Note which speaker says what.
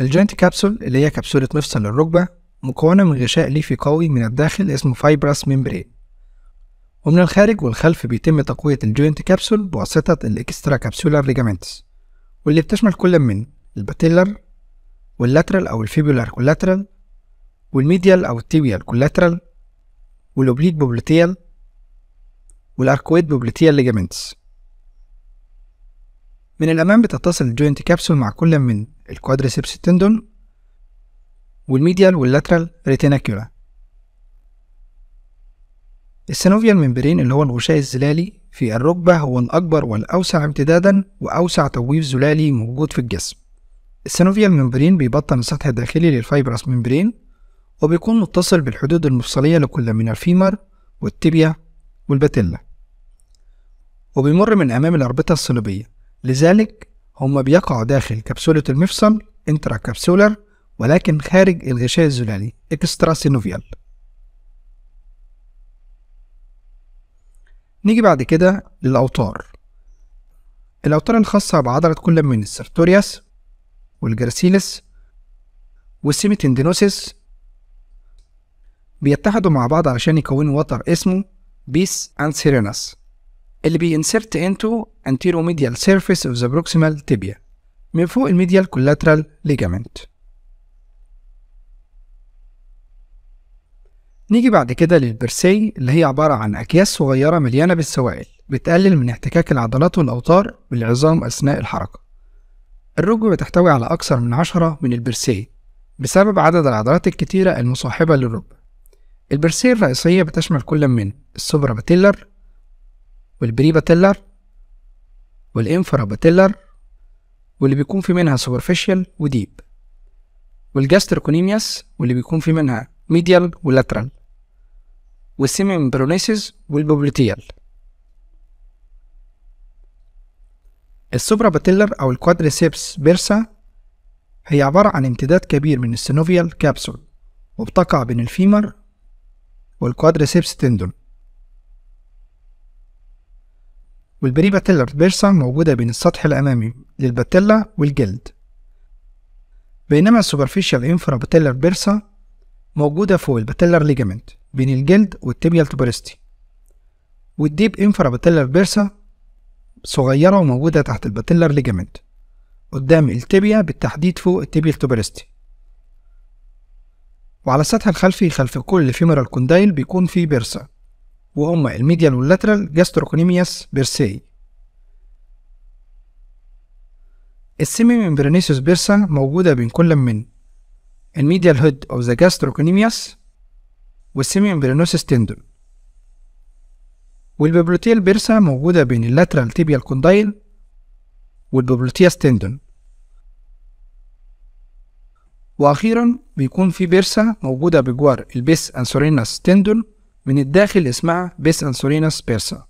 Speaker 1: الجوينت كابسول اللي هي كبسولة مفصل الركبة مكونة من غشاء ليفي قوي من الداخل اسمه فايبرس ميمبرين ومن الخارج والخلف بيتم تقوية الجوينت كابسول بواسطة الإكسترا كابسولار ليجامنتس واللي بتشمل كل من الباتيلر واللاترال أو الفيبولار كولاترال والميديال أو التيبيال كولاترال والأوبليك بوبليتيال والأركويد بوبليتيال ليجامنتس من الأمام بتتصل الجوينت كابسول مع كل من الكوادريسبس تندون والميديال واللاترال ريتيناكيولا السينوفيال ممبرين اللي هو الغشاء الزلالي في الركبة هو الأكبر والأوسع امتدادا وأوسع تويف زلالي موجود في الجسم السينوفيال ممبرين بيبطن السطح الداخلي للفايبرس ممبرين وبيكون متصل بالحدود المفصلية لكل من الفيمر والتيبيا والباتيلا وبيمر من أمام الأربطة الصليبية لذلك هما بيقعوا داخل كبسولة المفصل انتراكابسولار ولكن خارج الغشاء الزلالي اكسترا سينوفيال نيجي بعد كده للأوتار الأوتار الخاصة بعضلة كل من السرتورياس والجرسيلس والسيميتندينوسيس بيتحدوا مع بعض علشان يكونوا وتر اسمه بيس أنسيريناس اللي بينسرت انتو anterior medial surface of the proximal tibia من فوق الميديال collateral ligament نيجي بعد كده للبرسي اللي هي عبارة عن أكياس صغيرة مليانة بالسوائل بتقلل من احتكاك العضلات والأوتار بالعظام أثناء الحركة الركبة بتحتوي على أكثر من عشرة من البرسي بسبب عدد العضلات الكتيرة المصاحبة للركبة البرسي الرئيسية بتشمل كل من السوبراباتيلر والبريباتيلر والانفراباتيلر واللي بيكون في منها سوبرفيشال وديب والجاستركونيمياس واللي بيكون في منها ميديال ولاترال والسيميمبرونيسيس والبوبليتيال السوبراباتيلر أو الكوادريسيبس بيرسا هي عبارة عن امتداد كبير من السينوفيال كابسول وبتقع بين الفيمر والكوادريسيبس تندون باتيلر بيرسا موجودة بين السطح الأمامي للباتيلا والجلد بينما السوبرفيشال باتيلر بيرسا موجودة فوق الباتيلر ليجامنت بين الجلد والتبيال تبرستي والديب باتيلر بيرسا صغيرة وموجودة تحت الباتيلر ليجامنت قدام التبيا بالتحديد فوق التبيال تبرستي وعلى السطح الخلفي خلف كل فيمرال كوندايل بيكون في بيرسا وهم الميديال واللاترال جاستروكونيمياس بيرسي السيمي ممبرانيسوس بيرسا موجودة بين كل من الميديال هود أو ذا جاستروكونيمياس والسيمي ممبرانوسوس تندون والبيبلوتيا البيرسا موجودة بين اللاترال تيبيال كوندايل والبيبلوتيا ستندون وأخيرا بيكون في بيرسا موجودة بجوار البيس أنسوريناس تندون من الداخل اسمها بيس انسولينس بيرسا